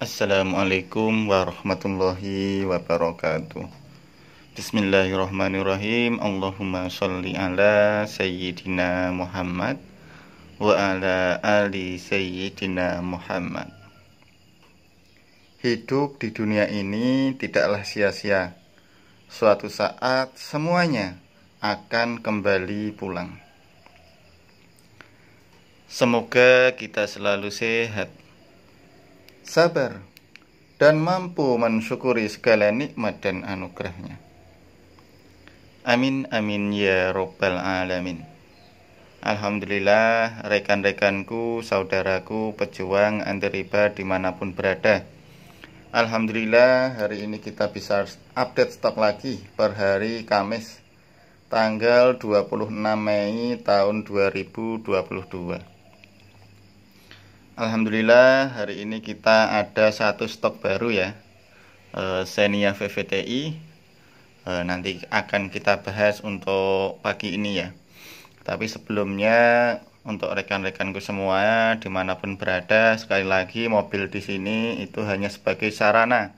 Assalamualaikum warahmatullahi wabarakatuh Bismillahirrahmanirrahim Allahumma sholli ala Sayyidina Muhammad Wa ala ali Sayyidina Muhammad Hidup di dunia ini tidaklah sia-sia Suatu saat semuanya akan kembali pulang Semoga kita selalu sehat sabar, dan mampu mensyukuri segala nikmat dan anugerahnya. Amin amin ya robbal alamin. Alhamdulillah rekan-rekanku, saudaraku, pejuang antiriba dimanapun berada. Alhamdulillah hari ini kita bisa update stok lagi per hari Kamis tanggal 26 Mei tahun 2022. Alhamdulillah hari ini kita ada satu stok baru ya e, Xenia VVTI e, eh, Nanti akan kita bahas untuk pagi ini ya Tapi sebelumnya untuk rekan-rekanku semua dimanapun berada Sekali lagi mobil di sini itu hanya sebagai sarana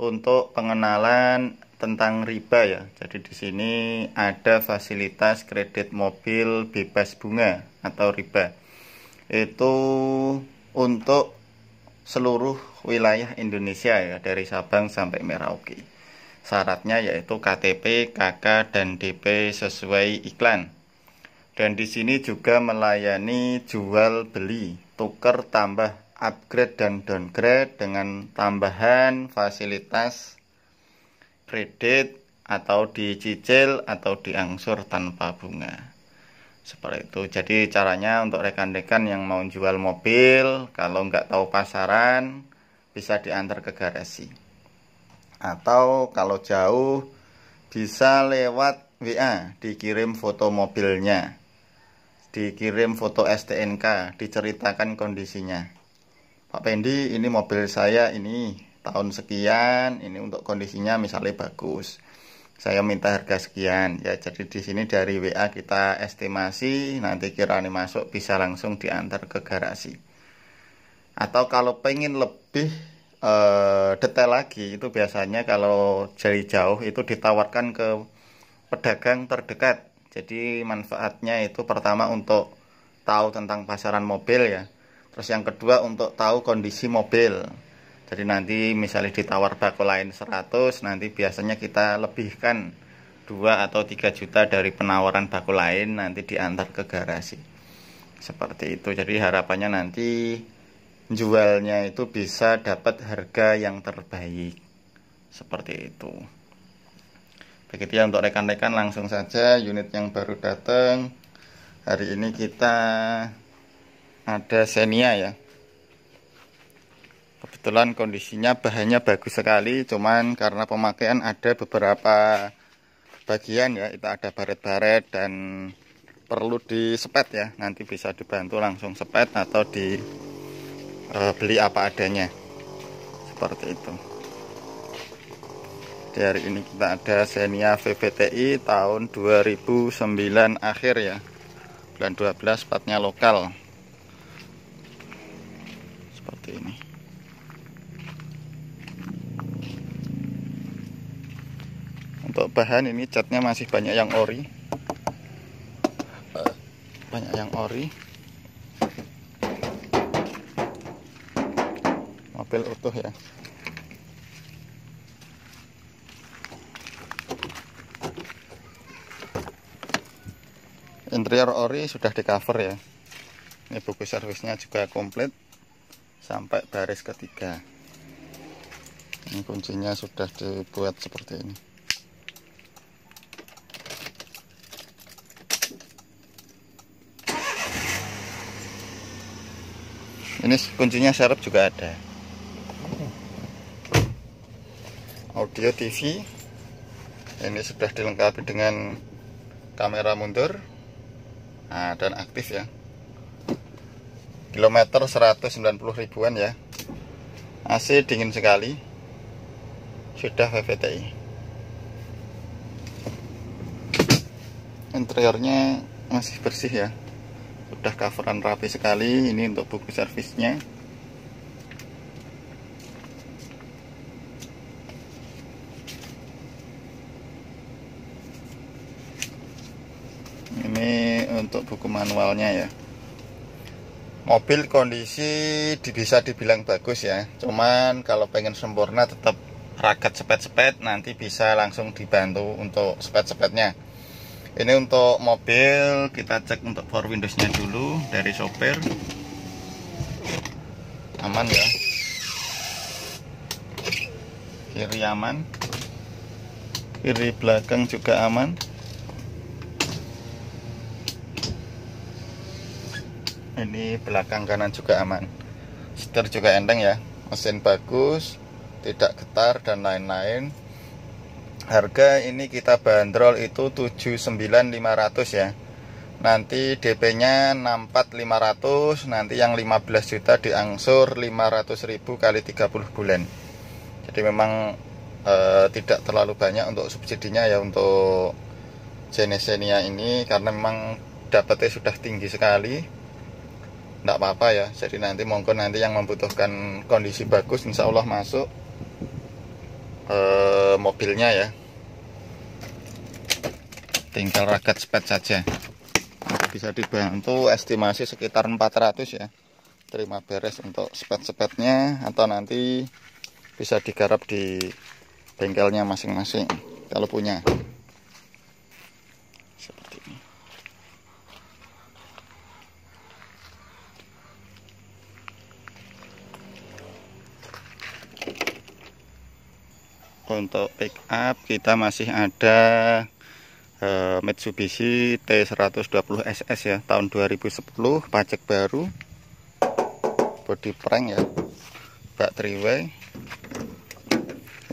Untuk pengenalan tentang riba ya Jadi di sini ada fasilitas kredit mobil bebas bunga atau riba itu untuk seluruh wilayah Indonesia ya dari Sabang sampai Merauke. Syaratnya yaitu KTP, KK dan DP sesuai iklan. Dan di sini juga melayani jual beli, tuker tambah upgrade dan downgrade dengan tambahan fasilitas kredit atau dicicil atau diangsur tanpa bunga seperti itu jadi caranya untuk rekan-rekan yang mau jual mobil kalau nggak tahu pasaran bisa diantar ke garasi atau kalau jauh bisa lewat WA dikirim foto mobilnya dikirim foto STNK diceritakan kondisinya Pak Pendi ini mobil saya ini tahun sekian ini untuk kondisinya misalnya bagus saya minta harga sekian ya jadi di sini dari WA kita estimasi nanti kirani masuk bisa langsung diantar ke garasi atau kalau pengen lebih e, detail lagi itu biasanya kalau jari jauh itu ditawarkan ke pedagang terdekat jadi manfaatnya itu pertama untuk tahu tentang pasaran mobil ya terus yang kedua untuk tahu kondisi mobil jadi nanti misalnya ditawar bako lain 100 nanti biasanya kita lebihkan 2 atau 3 juta dari penawaran bako lain nanti diantar ke garasi seperti itu jadi harapannya nanti jualnya itu bisa dapat harga yang terbaik seperti itu begitu ya untuk rekan-rekan langsung saja unit yang baru datang hari ini kita ada Xenia ya Kebetulan kondisinya bahannya bagus sekali, cuman karena pemakaian ada beberapa bagian ya, itu ada baret-baret dan perlu disepet ya. Nanti bisa dibantu langsung sepet atau dibeli e, apa adanya. Seperti itu. Di hari ini kita ada Xenia VVTi tahun 2009 akhir ya. Bulan 12 sepatnya lokal. bahan ini catnya masih banyak yang ori banyak yang ori mobil utuh ya interior ori sudah di cover ya ini buku servisnya juga komplit sampai baris ketiga ini kuncinya sudah dibuat seperti ini ini kuncinya syarat juga ada audio TV ini sudah dilengkapi dengan kamera mundur nah, dan aktif ya kilometer 190 ribuan ya AC dingin sekali sudah VVTI interiornya masih bersih ya udah coveran rapi sekali ini untuk buku servisnya ini untuk buku manualnya ya mobil kondisi bisa dibilang bagus ya cuman kalau pengen sempurna tetap raket sepet-sepet nanti bisa langsung dibantu untuk sepet-sepetnya ini untuk mobil kita cek untuk power windowsnya dulu dari sopir aman ya kiri aman kiri belakang juga aman ini belakang kanan juga aman setir juga enteng ya mesin bagus tidak getar dan lain-lain harga ini kita bandrol itu 79500 ya nanti DP nya 64500 nanti yang 15 juta diangsur 500.000 kali 30 bulan jadi memang e, tidak terlalu banyak untuk subsidinya ya untuk jenis ini karena memang dapatnya sudah tinggi sekali tidak apa-apa ya jadi nanti monggo nanti yang membutuhkan kondisi bagus insya Allah masuk eh, mobilnya ya tinggal raket spet saja bisa dibantu estimasi sekitar 400 ya terima beres untuk spet-spetnya atau nanti bisa digarap di bengkelnya masing-masing kalau punya untuk pick up kita masih ada eh, Mitsubishi T120 SS ya tahun 2010 pajak baru body prank ya bak way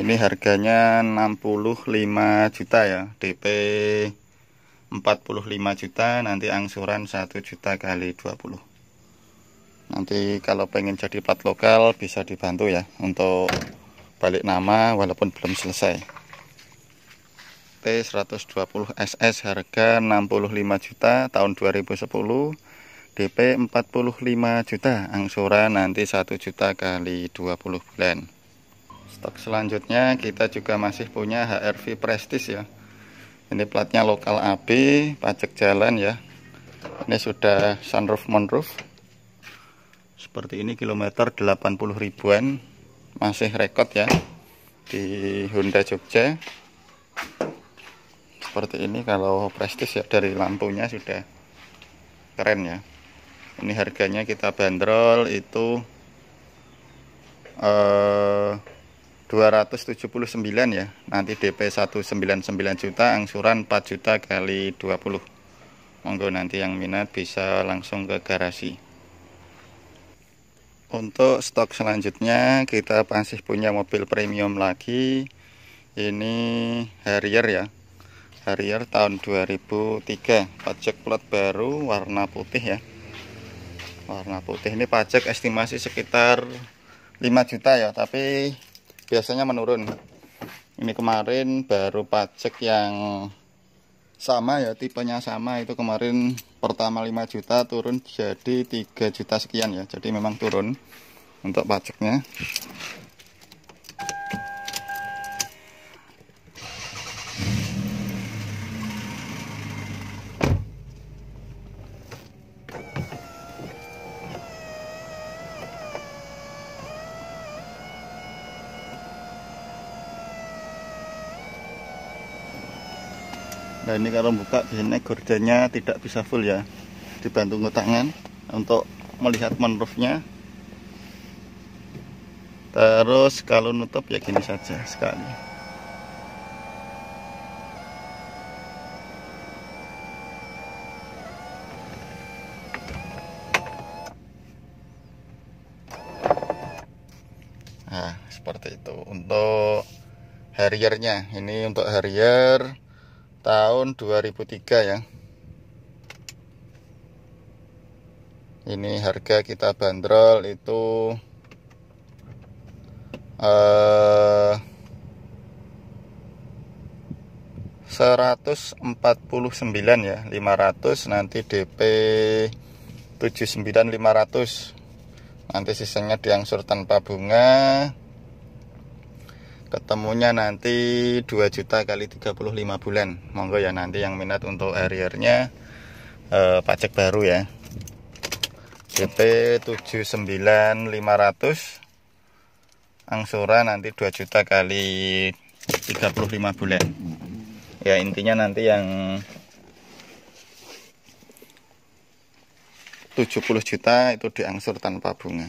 ini harganya 65 juta ya DP 45 juta nanti angsuran 1 juta kali 20 nanti kalau pengen jadi plat lokal bisa dibantu ya untuk balik nama walaupun belum selesai T120 SS harga 65 juta tahun 2010 DP 45 juta angsuran nanti 1 juta kali 20 bulan stok selanjutnya kita juga masih punya HRV Prestige ya ini platnya lokal AB pajak jalan ya ini sudah sunroof moonroof seperti ini kilometer 80 ribuan masih rekod ya di Honda Jogja seperti ini kalau prestis ya dari lampunya sudah keren ya ini harganya kita bandrol itu eh, 279 ya nanti DP 199 juta angsuran 4 juta kali 20 monggo nanti yang minat bisa langsung ke garasi untuk stok selanjutnya kita masih punya mobil premium lagi ini Harrier ya Harrier tahun 2003 pajak plat baru warna putih ya warna putih ini pajak estimasi sekitar 5 juta ya tapi biasanya menurun ini kemarin baru pajak yang sama ya tipenya sama itu kemarin pertama 5 juta turun jadi 3 juta sekian ya jadi memang turun untuk pajaknya nah ini kalau buka biasanya gordennya tidak bisa full ya dibantu tangan untuk melihat mangrove terus kalau nutup ya gini saja sekali Nah, seperti itu untuk harriernya. Ini untuk harrier tahun 2003 ya ini harga kita bandrol itu eh, 149 ya 500 nanti DP 79 500 nanti sisanya diangsur tanpa bunga ketemunya nanti 2 juta kali 35 bulan monggo ya nanti yang minat untuk harriernya eh, pajak baru ya JP 79500 angsura nanti 2 juta kali 35 bulan ya intinya nanti yang 70 juta itu diangsur tanpa bunga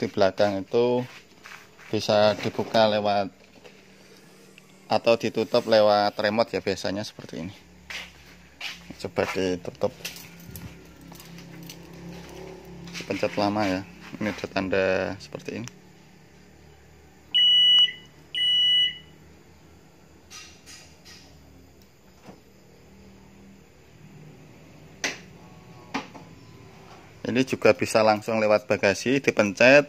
di belakang itu bisa dibuka lewat atau ditutup lewat remote ya biasanya seperti ini coba ditutup pencet lama ya ini ada tanda seperti ini ini juga bisa langsung lewat bagasi dipencet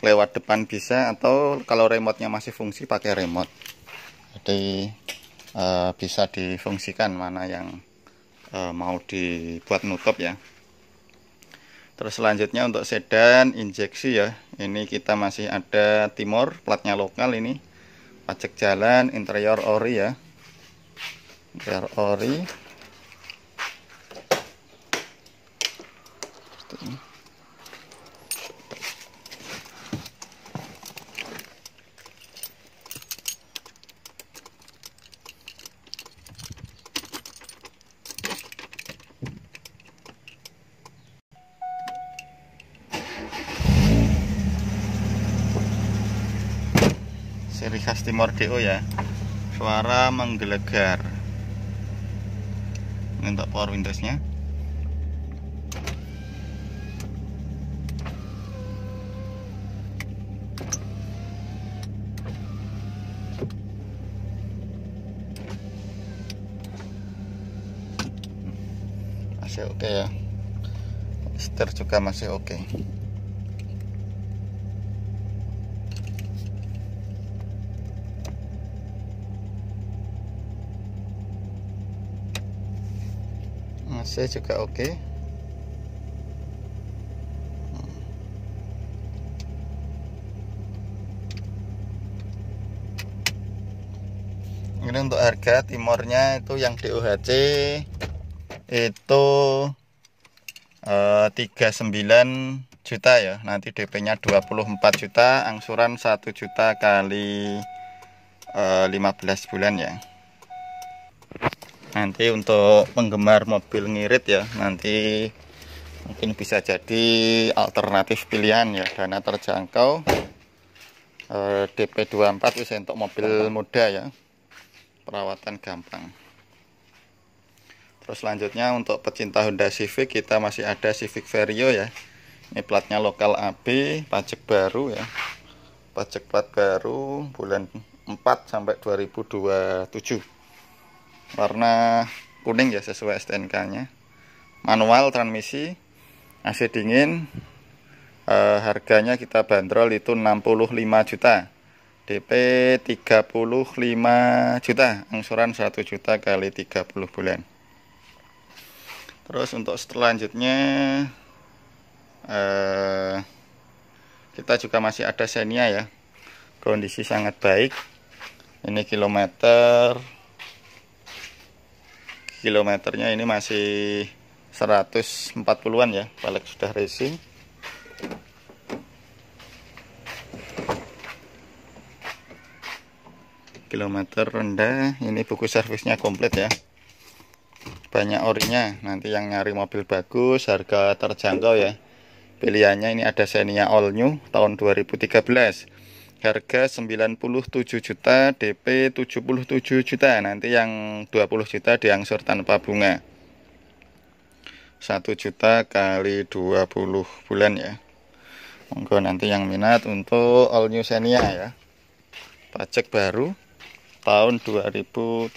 lewat depan bisa atau kalau remote-nya masih fungsi pakai remote jadi e, bisa difungsikan mana yang e, mau dibuat nutup ya terus selanjutnya untuk sedan injeksi ya ini kita masih ada timur platnya lokal ini pajak jalan interior ori ya interior ori Timor DO ya suara menggelegar untuk power windowsnya masih oke okay ya setir juga masih oke okay. AC juga oke okay. Hmm. ini untuk harga timurnya itu yang DOHC itu e, eh, 39 juta ya nanti DP nya 24 juta angsuran 1 juta kali e, eh, 15 bulan ya nanti untuk penggemar mobil ngirit ya nanti mungkin bisa jadi alternatif pilihan ya dana terjangkau e, DP24 bisa untuk mobil muda ya perawatan gampang terus selanjutnya untuk pecinta Honda Civic kita masih ada Civic Vario ya ini platnya lokal AB pajak baru ya pajak plat baru bulan 4 sampai 2027 warna kuning ya sesuai STNK nya manual transmisi AC dingin e, harganya kita bandrol itu 65 juta DP 35 juta angsuran 1 juta kali 30 bulan terus untuk selanjutnya e, kita juga masih ada Xenia ya kondisi sangat baik ini kilometer kilometernya ini masih 140-an ya balik sudah racing kilometer rendah ini buku servisnya komplit ya banyak orinya nanti yang nyari mobil bagus harga terjangkau ya pilihannya ini ada Xenia All New tahun 2013 harga 97 juta DP 77 juta nanti yang 20 juta diangsur tanpa bunga 1 juta kali 20 bulan ya monggo nanti yang minat untuk all new Xenia ya pajak baru tahun 2013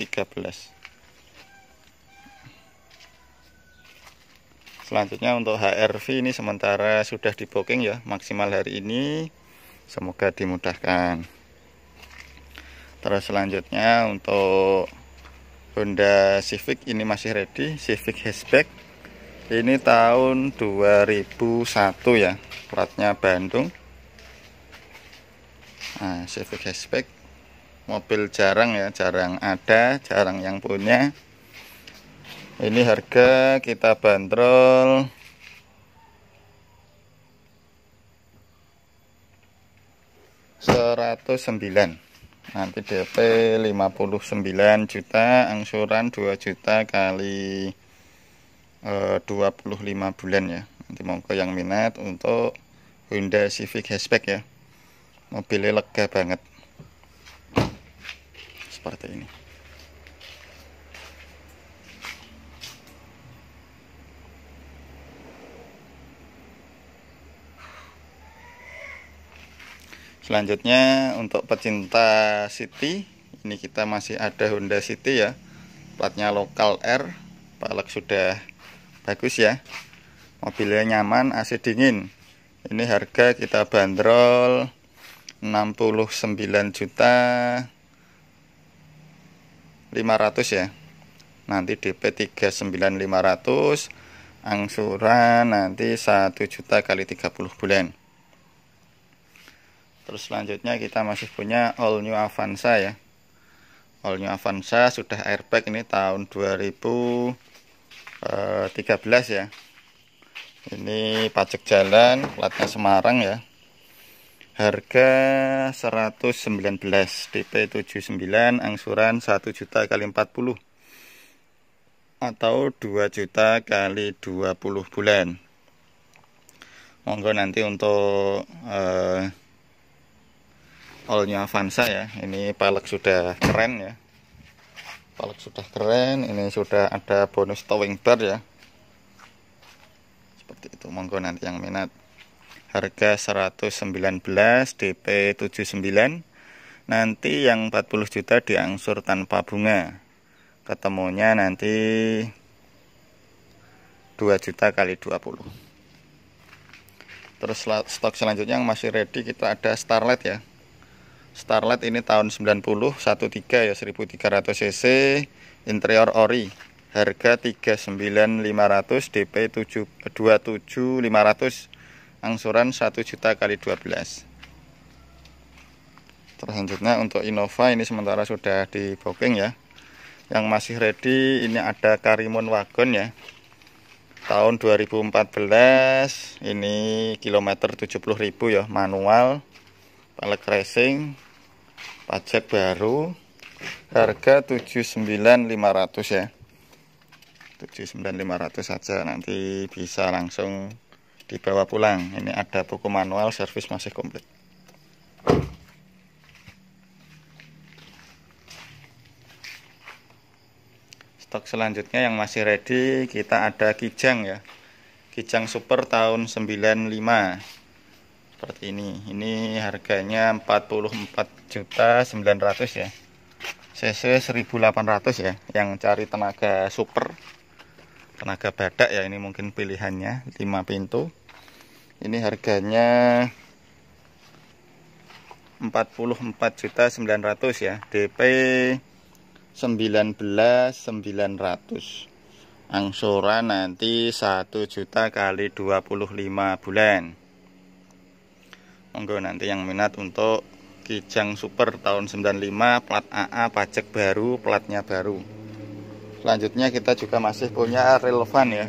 selanjutnya untuk HRV ini sementara sudah di booking ya maksimal hari ini semoga dimudahkan terus selanjutnya untuk Honda Civic ini masih ready Civic hatchback ini tahun 2001 ya platnya Bandung nah, Civic hatchback mobil jarang ya jarang ada jarang yang punya ini harga kita bandrol 109 nanti DP 59 juta angsuran 2 juta kali e, 25 bulan ya nanti monggo yang minat untuk Honda Civic hatchback ya mobilnya lega banget seperti ini selanjutnya untuk pecinta City ini kita masih ada Honda City ya platnya lokal R balok sudah bagus ya mobilnya nyaman AC dingin ini harga kita bandrol 69 juta 500 ya nanti DP 39500 angsuran nanti 1 juta kali 30 bulan Terus selanjutnya kita masih punya all new Avanza ya. All new Avanza sudah airbag ini tahun 2013 eh, ya. Ini pajak jalan, platnya Semarang ya. Harga 119, DP 79, angsuran 1 juta kali 40 atau 2 juta kali 20 bulan. Monggo nanti untuk eh, olnya Avanza ya ini pelek sudah keren ya pelek sudah keren ini sudah ada bonus towing bar ya seperti itu monggo nanti yang minat harga 119 DP 79 nanti yang 40 juta diangsur tanpa bunga ketemunya nanti 2 juta kali 20 terus stok selanjutnya yang masih ready kita ada starlet ya Starlet ini tahun 90 13 ya 1300 cc interior ori harga 39500 DP 27500 angsuran 1 juta kali 12 selanjutnya untuk Innova ini sementara sudah di booking ya yang masih ready ini ada Karimun Wagon ya tahun 2014 ini kilometer 70.000 ya manual pelek racing pajak baru harga 79500 ya 79500 saja nanti bisa langsung dibawa pulang ini ada buku manual servis masih komplit stok selanjutnya yang masih ready kita ada kijang ya kijang super tahun 95 seperti ini ini harganya 44 juta 900 ya cc 1800 ya yang cari tenaga super tenaga badak ya ini mungkin pilihannya 5 pintu ini harganya 44 juta 900 ya DP 19900 900 angsuran nanti 1 juta kali 25 bulan monggo nanti yang minat untuk Kijang Super tahun 95 plat AA pajak baru platnya baru selanjutnya kita juga masih punya relevan ya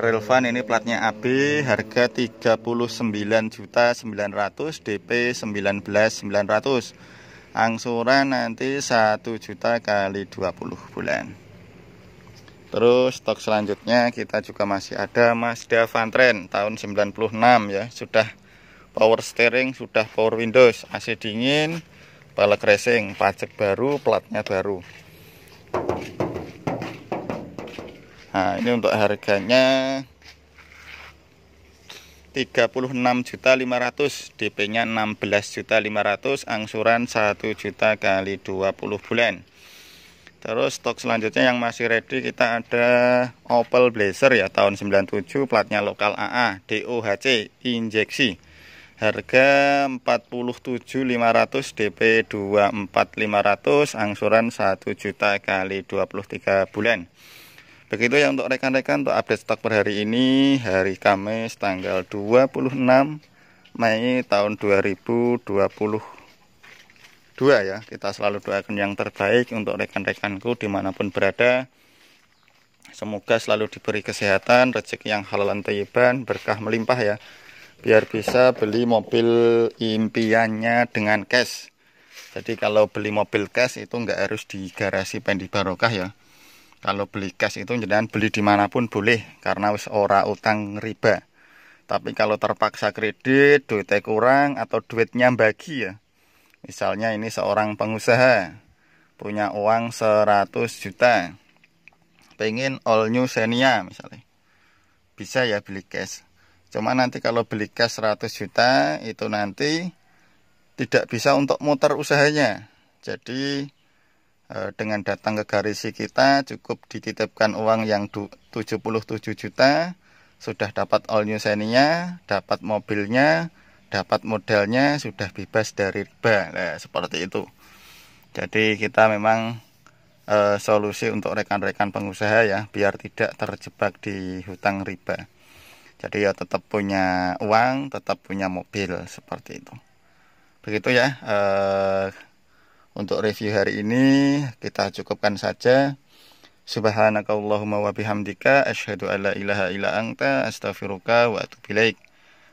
relevan ini platnya AB harga 39.900 DP 19.900 angsuran nanti 1 juta kali 20 bulan terus stok selanjutnya kita juga masih ada Mazda Vantren tahun 96 ya sudah power steering sudah power windows AC dingin balik racing pajak baru platnya baru nah ini untuk harganya 36.500 DP-nya 16.500 angsuran 1 juta kali 20 bulan terus stok selanjutnya yang masih ready kita ada Opel Blazer ya tahun 97 platnya lokal AA DOHC injeksi Harga 47.500 DP 24500 angsuran 1 juta kali 23 bulan. Begitu ya untuk rekan-rekan untuk update stok per hari ini hari Kamis tanggal 26 Mei tahun 2022 ya. Kita selalu doakan yang terbaik untuk rekan-rekanku dimanapun berada. Semoga selalu diberi kesehatan, rezeki yang halal dan berkah melimpah ya biar bisa beli mobil impiannya dengan cash jadi kalau beli mobil cash itu nggak harus di garasi pendi barokah ya kalau beli cash itu jangan beli dimanapun boleh karena wis ora utang riba tapi kalau terpaksa kredit duitnya kurang atau duitnya bagi ya misalnya ini seorang pengusaha punya uang 100 juta pengen all new senia misalnya bisa ya beli cash Cuma nanti kalau beli cash 100 juta itu nanti tidak bisa untuk muter usahanya. Jadi eh, dengan datang ke garisi kita cukup dititipkan uang yang 77 juta sudah dapat all new seninya, dapat mobilnya, dapat modalnya sudah bebas dari riba. Nah, seperti itu. Jadi kita memang uh, solusi untuk rekan-rekan pengusaha ya biar tidak terjebak di hutang riba jadi ya tetap punya uang tetap punya mobil seperti itu begitu ya eh, untuk review hari ini kita cukupkan saja subhanakallahumma wa bihamdika asyhadu alla ilaha illa anta astaghfiruka wa atubu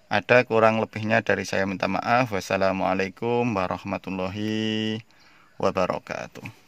ada kurang lebihnya dari saya minta maaf wassalamualaikum warahmatullahi wabarakatuh